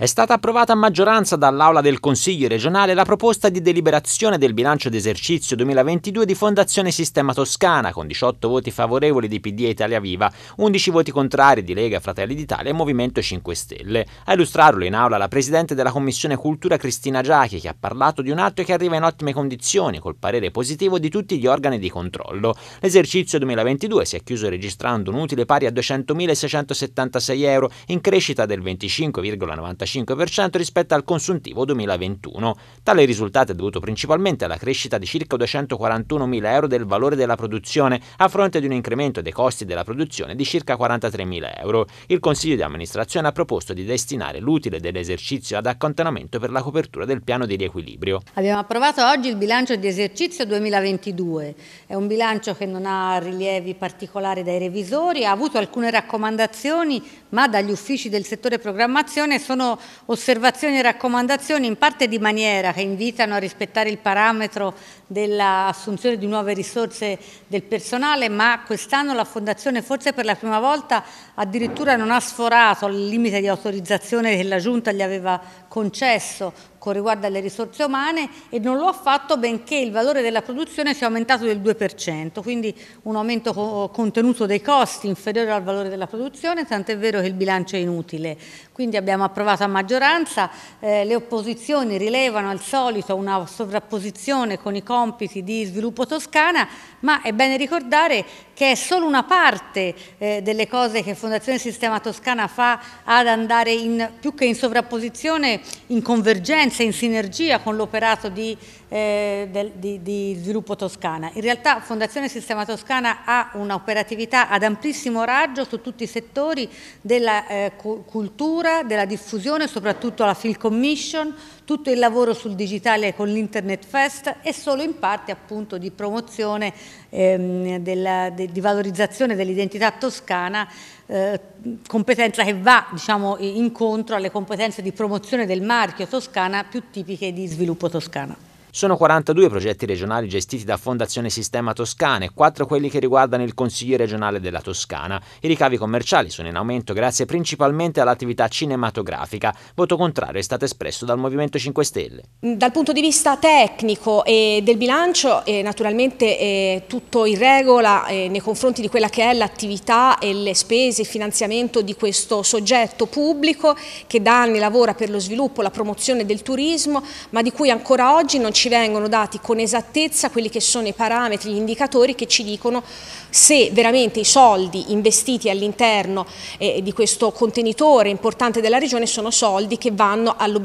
È stata approvata a maggioranza dall'Aula del Consiglio regionale la proposta di deliberazione del bilancio d'esercizio 2022 di Fondazione Sistema Toscana, con 18 voti favorevoli di PD e Italia Viva, 11 voti contrari di Lega, Fratelli d'Italia e Movimento 5 Stelle. A illustrarlo in aula la Presidente della Commissione Cultura Cristina Giachi, che ha parlato di un atto che arriva in ottime condizioni, col parere positivo di tutti gli organi di controllo. L'esercizio 2022 si è chiuso registrando un utile pari a 200.676 euro, in crescita del 25,95% 0,35% rispetto al consuntivo 2021. Tale risultato è dovuto principalmente alla crescita di circa 241.000 euro del valore della produzione a fronte di un incremento dei costi della produzione di circa 43.000 euro. Il Consiglio di amministrazione ha proposto di destinare l'utile dell'esercizio ad accantonamento per la copertura del piano di riequilibrio. Abbiamo approvato oggi il bilancio di esercizio 2022. È un bilancio che non ha rilievi particolari dai revisori, ha avuto alcune raccomandazioni ma dagli uffici del settore programmazione sono osservazioni e raccomandazioni in parte di maniera che invitano a rispettare il parametro dell'assunzione di nuove risorse del personale, ma quest'anno la Fondazione forse per la prima volta addirittura non ha sforato il limite di autorizzazione che la Giunta gli aveva concesso, con riguardo alle risorse umane e non lo ha fatto benché il valore della produzione sia aumentato del 2%, quindi un aumento contenuto dei costi inferiore al valore della produzione, tant'è vero che il bilancio è inutile. Quindi abbiamo approvato a maggioranza, eh, le opposizioni rilevano al solito una sovrapposizione con i compiti di sviluppo toscana, ma è bene ricordare che è solo una parte eh, delle cose che Fondazione Sistema Toscana fa ad andare in, più che in sovrapposizione, in convergenza competenze in sinergia con l'operato di, eh, di, di sviluppo toscana. In realtà Fondazione Sistema Toscana ha un'operatività ad amplissimo raggio su tutti i settori della eh, cultura, della diffusione, soprattutto la Field Commission, tutto il lavoro sul digitale con l'Internet Fest e solo in parte appunto di promozione ehm, della, de, di valorizzazione dell'identità toscana, eh, competenza che va diciamo, incontro alle competenze di promozione del marchio toscana più tipiche di sviluppo toscana. Sono 42 progetti regionali gestiti da Fondazione Sistema Toscana e 4 quelli che riguardano il Consiglio regionale della Toscana. I ricavi commerciali sono in aumento grazie principalmente all'attività cinematografica. Voto contrario è stato espresso dal Movimento 5 Stelle. Dal punto di vista tecnico e del bilancio è eh, naturalmente è eh, tutto in regola eh, nei confronti di quella che è l'attività e le spese, il finanziamento di questo soggetto pubblico che da anni lavora per lo sviluppo, la promozione del turismo, ma di cui ancora oggi non ci ci vengono dati con esattezza quelli che sono i parametri, gli indicatori che ci dicono se veramente i soldi investiti all'interno eh, di questo contenitore importante della regione sono soldi che,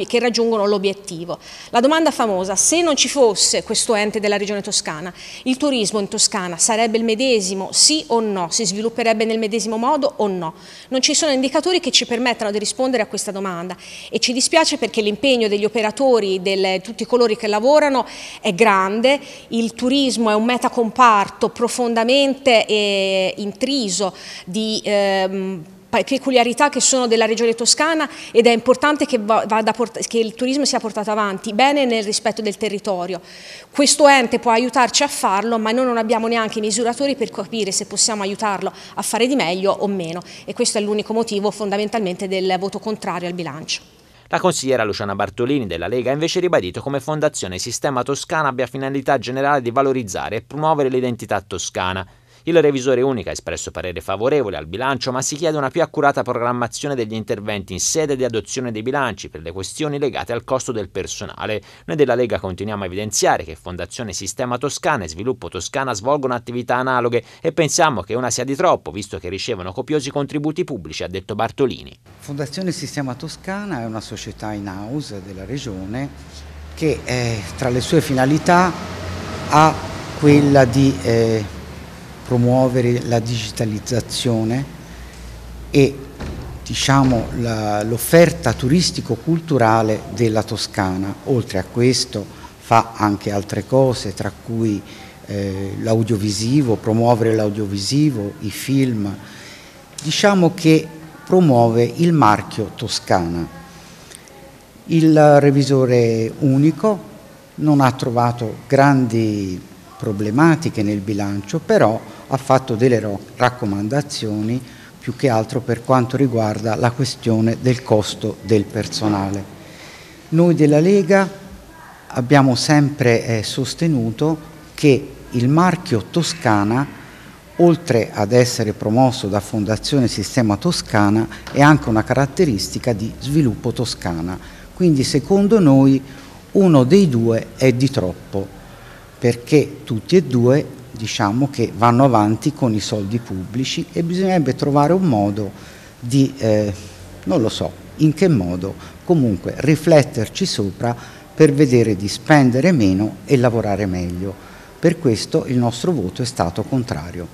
che raggiungono l'obiettivo. La domanda famosa, se non ci fosse questo ente della regione toscana, il turismo in Toscana sarebbe il medesimo sì o no? Si svilupperebbe nel medesimo modo o no? Non ci sono indicatori che ci permettano di rispondere a questa domanda e ci dispiace perché l'impegno degli operatori, di tutti coloro che lavorano, lavorano è grande, il turismo è un metacomparto profondamente eh, intriso di eh, peculiarità che sono della regione toscana ed è importante che, che, il turismo sia portato avanti bene nel rispetto del territorio. Questo ente può aiutarci a farlo ma noi non abbiamo neanche i misuratori per capire se possiamo aiutarlo a fare di meglio o meno e questo è l'unico motivo fondamentalmente del voto contrario al bilancio. La consigliera Luciana Bartolini della Lega ha invece ribadito come Fondazione Sistema Toscana abbia finalità generale di valorizzare e promuovere l'identità toscana il revisore unico ha espresso parere favorevole al bilancio, ma si chiede una più accurata programmazione degli interventi in sede di adozione dei bilanci per le questioni legate al costo del personale. Noi della Lega continuiamo a evidenziare che Fondazione Sistema Toscana e Sviluppo Toscana svolgono attività analoghe e pensiamo che una sia di troppo, visto che ricevono copiosi contributi pubblici, ha detto Bartolini. Fondazione Sistema Toscana è una società in house della regione che eh, tra le sue finalità ha quella di eh, promuovere la digitalizzazione e diciamo, l'offerta turistico-culturale della Toscana. Oltre a questo fa anche altre cose, tra cui eh, l'audiovisivo, promuovere l'audiovisivo, i film. Diciamo che promuove il marchio Toscana. Il revisore unico non ha trovato grandi problematiche nel bilancio, però ha fatto delle raccomandazioni più che altro per quanto riguarda la questione del costo del personale. Noi della Lega abbiamo sempre eh, sostenuto che il marchio Toscana, oltre ad essere promosso da Fondazione Sistema Toscana, è anche una caratteristica di sviluppo toscana. Quindi secondo noi uno dei due è di troppo perché tutti e due diciamo che vanno avanti con i soldi pubblici e bisognerebbe trovare un modo di, eh, non lo so, in che modo, comunque rifletterci sopra per vedere di spendere meno e lavorare meglio. Per questo il nostro voto è stato contrario.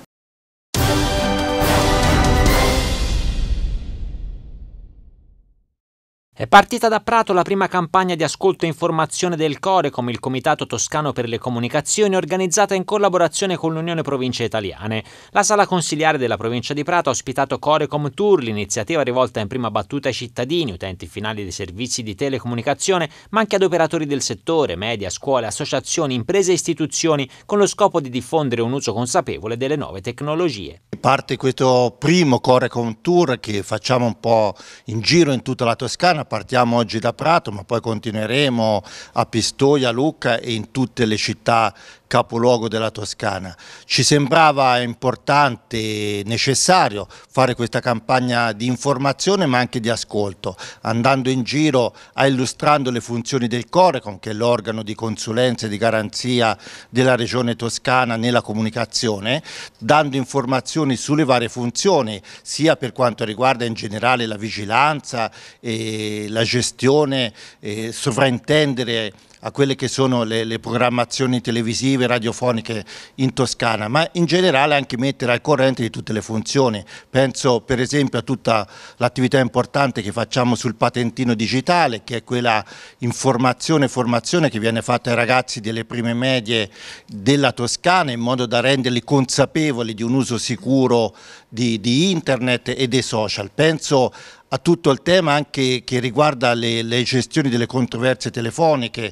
È partita da Prato la prima campagna di ascolto e informazione del Core come il Comitato Toscano per le Comunicazioni organizzata in collaborazione con l'Unione Province Italiane. La sala consiliare della provincia di Prato ha ospitato Corecom Tour, l'iniziativa rivolta in prima battuta ai cittadini, utenti finali dei servizi di telecomunicazione, ma anche ad operatori del settore, media, scuole, associazioni, imprese e istituzioni, con lo scopo di diffondere un uso consapevole delle nuove tecnologie. Parte questo primo Corecom Tour che facciamo un po' in giro in tutta la Toscana italiana, partiamo oggi da Prato ma poi continueremo a Pistoia, Lucca e in tutte le città capoluogo della Toscana. Ci sembrava importante, e necessario fare questa campagna di informazione ma anche di ascolto, andando in giro a illustrando le funzioni del Corecon che è l'organo di consulenza e di garanzia della regione toscana nella comunicazione, dando informazioni sulle varie funzioni sia per quanto riguarda in generale la vigilanza e la gestione, eh, sovrintendere a quelle che sono le, le, programmazioni televisive, radiofoniche in Toscana, ma in generale anche mettere al corrente di tutte le funzioni. Penso per esempio a tutta l'attività importante che facciamo sul patentino digitale, che è quella informazione e formazione che viene fatta ai ragazzi delle prime medie della Toscana in modo da renderli consapevoli di un uso sicuro di, di internet e dei social. Penso a tutto il tema anche che riguarda le, le gestioni delle controversie telefoniche,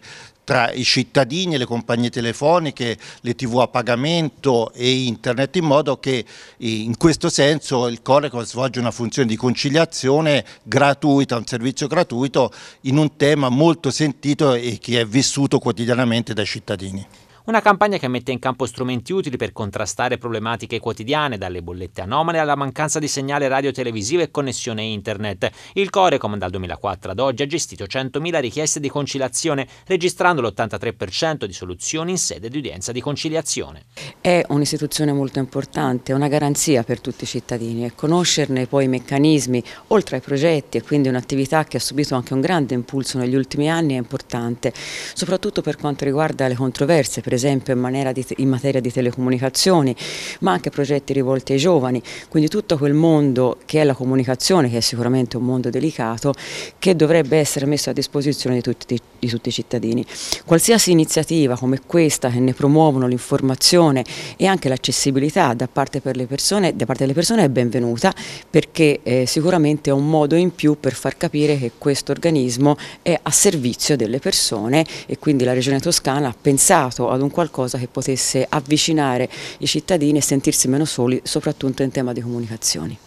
tra i cittadini, le compagnie telefoniche, le tv a pagamento e internet in modo che eh, in questo senso il Corecon svolge una funzione di conciliazione gratuita, un servizio gratuito in un tema molto sentito e che è vissuto quotidianamente dai cittadini. Una campagna che mette in campo strumenti utili per contrastare problematiche quotidiane, dalle bollette anomale alla mancanza di segnale radio televisivo e connessione internet. Il Corecom dal 2004 ad oggi ha gestito 100.000 richieste di conciliazione, registrando l'83% di soluzioni in sede di udienza di conciliazione. È un'istituzione molto importante, una garanzia per tutti i cittadini e conoscerne poi i meccanismi, oltre ai progetti e quindi un'attività che ha subito anche un grande impulso negli ultimi anni è importante, soprattutto per quanto riguarda le controversie, per esempio esempio in, di, in, materia di telecomunicazioni, ma anche progetti rivolti ai giovani, quindi tutto quel mondo che è la comunicazione, che è sicuramente un mondo delicato, che dovrebbe essere messo a disposizione di tutti, di tutti i cittadini. Qualsiasi iniziativa come questa che ne promuovono l'informazione e anche l'accessibilità da, parte per da parte delle persone è benvenuta perché eh, sicuramente è un modo in più per far capire che questo organismo è a servizio delle persone e quindi la Regione Toscana ha pensato ad trovato un qualcosa che potesse avvicinare i cittadini e sentirsi meno soli, soprattutto in tema di comunicazioni.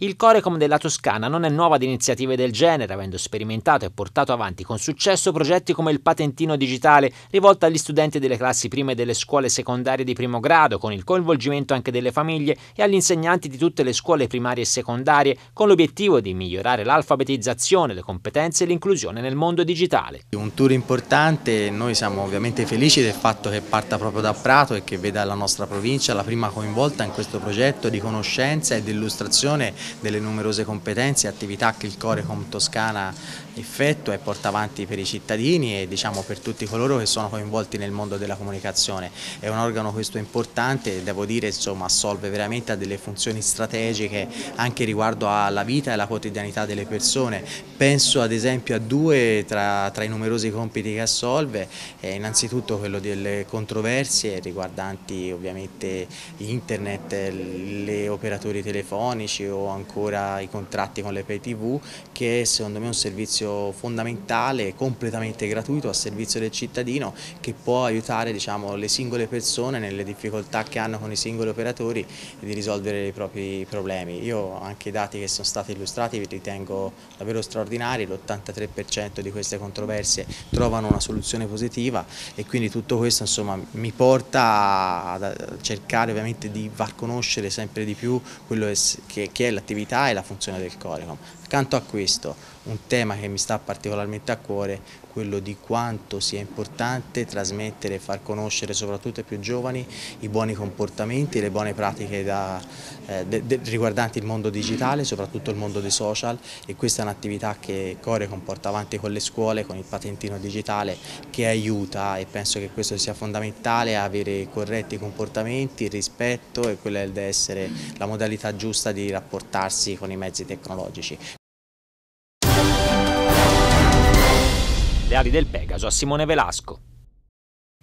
Il Corecom della Toscana non è nuova ad iniziative del genere, avendo sperimentato e portato avanti con successo progetti come il patentino digitale, rivolto agli studenti delle classi prime delle scuole secondarie di primo grado, con il coinvolgimento anche delle famiglie e agli insegnanti di tutte le scuole primarie e secondarie, con l'obiettivo di migliorare l'alfabetizzazione, le competenze e l'inclusione nel mondo digitale. Un tour importante, noi siamo ovviamente felici del fatto che parta proprio da Prato e che veda la nostra provincia la prima coinvolta in questo progetto di conoscenza e di illustrazione delle numerose competenze e attività che il Corecom Toscana effettua e porta avanti per i cittadini e diciamo per tutti coloro che sono coinvolti nel mondo della comunicazione. È un organo questo importante, e devo dire insomma assolve veramente a delle funzioni strategiche anche riguardo alla vita e alla quotidianità delle persone. Penso ad esempio a due tra, tra i numerosi compiti che assolve, eh, innanzitutto quello delle controversie riguardanti ovviamente internet, le operatori telefonici o ancora i contratti con le pay che è secondo me un servizio servizio fondamentale, completamente gratuito, a servizio del cittadino che può aiutare diciamo, le singole persone nelle difficoltà che hanno con i singoli operatori di risolvere i propri problemi. Io anche i dati che sono stati illustrati vi ritengo davvero straordinari, l'83% di queste controversie trovano una soluzione positiva e quindi tutto questo insomma, mi porta a cercare ovviamente di far conoscere sempre di più quello che è l'attività e la funzione del Corecom. Accanto a questo, un tema che mi sta particolarmente a cuore, quello di quanto sia importante trasmettere e far conoscere soprattutto ai più giovani i buoni comportamenti, le buone pratiche da, eh, de, de, riguardanti il mondo digitale, soprattutto il mondo dei social e questa è un'attività che Core comporta avanti con le scuole, con il patentino digitale che aiuta e penso che questo sia fondamentale avere corretti comportamenti, il rispetto e quella di essere la modalità giusta di rapportarsi con i mezzi tecnologici. ali del Pegaso a Simone Velasco.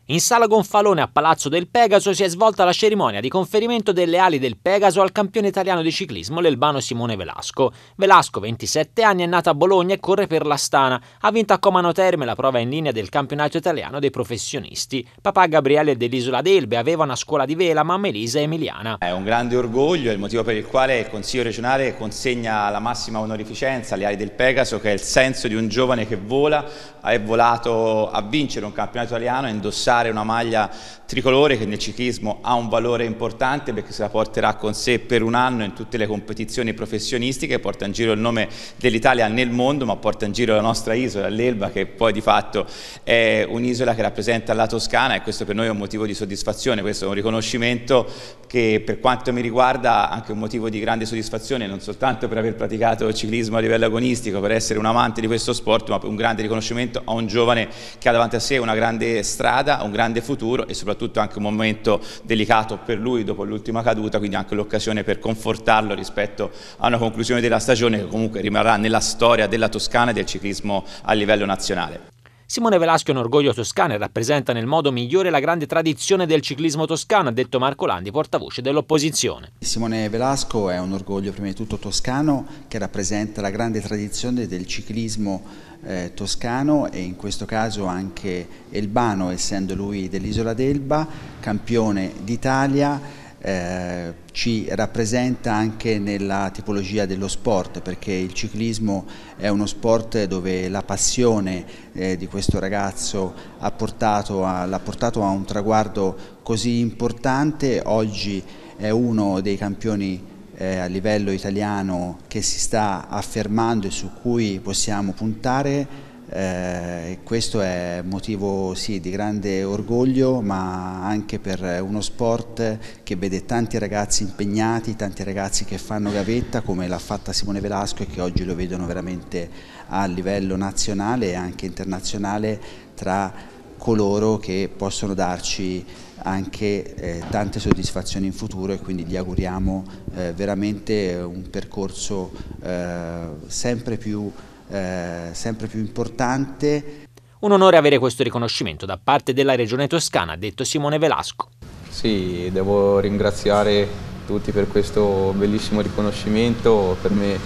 In sala Gonfalone a Palazzo del Pegaso si è svolta la cerimonia di conferimento delle ali del Pegaso al campione italiano di ciclismo l'elbano Simone Velasco. Velasco, 27 anni, è nato a Bologna e corre per la Stana. Ha vinto a Comano Terme la prova in linea del campionato italiano dei professionisti. Papà Gabriele dell'Isola d'Elbe aveva una scuola di vela, mamma Elisa Emiliana. È un grande orgoglio, è il motivo per il quale il Consiglio regionale consegna la massima onorificenza alle ali del Pegaso, che è il senso di un giovane che vola, è volato a vincere un campionato italiano, a indossare portare una maglia tricolore che nel ciclismo ha un valore importante perché se la porterà con sé per un anno in tutte le competizioni professionistiche, porta in giro il nome dell'Italia nel mondo ma porta in giro la nostra isola, l'Elba che poi di fatto è un'isola che rappresenta la Toscana e questo per noi è un motivo di soddisfazione, questo è un riconoscimento che per quanto mi riguarda anche un motivo di grande soddisfazione non soltanto per aver praticato ciclismo a livello agonistico, per essere un amante di questo sport ma un grande riconoscimento a un giovane che ha davanti a sé una grande strada, un grande futuro e soprattutto anche un momento delicato per lui dopo l'ultima caduta, quindi anche l'occasione per confortarlo rispetto a una conclusione della stagione che comunque rimarrà nella storia della Toscana e del ciclismo a livello nazionale. Simone Velasco è un orgoglio toscano e rappresenta nel modo migliore la grande tradizione del ciclismo toscano, ha detto Marco Landi, portavoce dell'opposizione. Simone Velasco è un orgoglio prima di tutto toscano che rappresenta la grande tradizione del ciclismo eh, toscano e in questo caso anche Elbano, essendo lui dell'isola d'Elba, campione d'Italia eh, ci rappresenta anche nella tipologia dello sport perché il ciclismo è uno sport dove la passione eh, di questo ragazzo l'ha portato, portato a un traguardo così importante, oggi è uno dei campioni eh, a livello italiano che si sta affermando e su cui possiamo puntare eh, questo è motivo sì, di grande orgoglio ma anche per uno sport che vede tanti ragazzi impegnati, tanti ragazzi che fanno gavetta come l'ha fatta Simone Velasco e che oggi lo vedono veramente a livello nazionale e anche internazionale tra coloro che possono darci anche eh, tante soddisfazioni in futuro e quindi gli auguriamo eh, veramente un percorso eh, sempre più eh, sempre più importante. Un onore avere questo riconoscimento da parte della Regione Toscana, ha detto Simone Velasco. Sì, devo ringraziare tutti per questo bellissimo riconoscimento, per me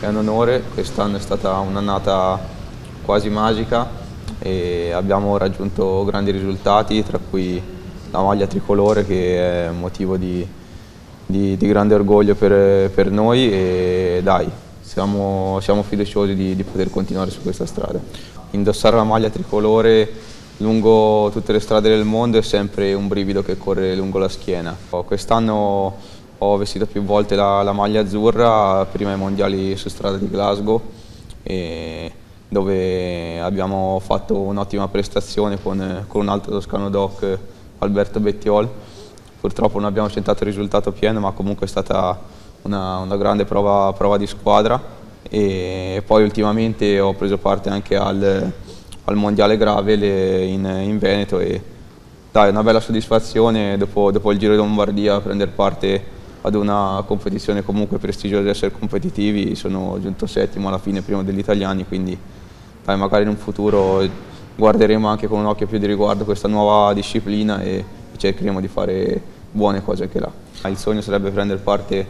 è un onore, quest'anno è stata un'annata quasi magica e abbiamo raggiunto grandi risultati, tra cui la maglia tricolore che è motivo di, di, di grande orgoglio per, per noi e dai, siamo, siamo fiduciosi di, di poter continuare su questa strada. Indossare la maglia tricolore lungo tutte le strade del mondo è sempre un brivido che corre lungo la schiena. Oh, quest'anno ho vestito più volte la, la, maglia azzurra, prima ai mondiali su strada di Glasgow, dove abbiamo fatto un'ottima prestazione con, con, un altro toscano doc, Alberto Bettiol. Purtroppo non abbiamo centrato il risultato pieno, ma comunque è stata una, una grande prova, prova, di squadra e poi ultimamente ho preso parte anche al, al Mondiale Gravel in, in, Veneto e dai, una bella soddisfazione dopo, dopo il Giro di Lombardia prendere parte ad una competizione comunque prestigiosa essere competitivi, sono giunto settimo alla fine, primo degli italiani, quindi dai, magari in un futuro guarderemo anche con un occhio più di riguardo questa nuova disciplina e cercheremo di fare buone cose anche là. Il sogno sarebbe prendere parte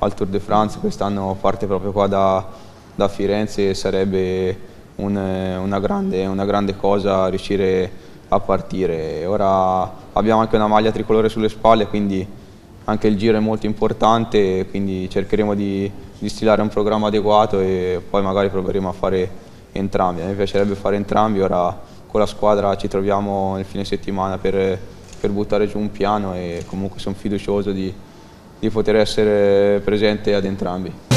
al Tour de France, quest'anno parte proprio qua da, da Firenze e sarebbe un, eh, una, grande, una, grande, cosa riuscire a partire. Ora abbiamo anche una maglia tricolore sulle spalle, quindi anche il giro è molto importante, quindi cercheremo di, di stilare un programma adeguato e poi magari proveremo a fare entrambi. A me piacerebbe fare entrambi, ora con la squadra ci troviamo nel fine settimana per, per buttare giù un piano e comunque sono fiducioso di di poter essere presente ad entrambi.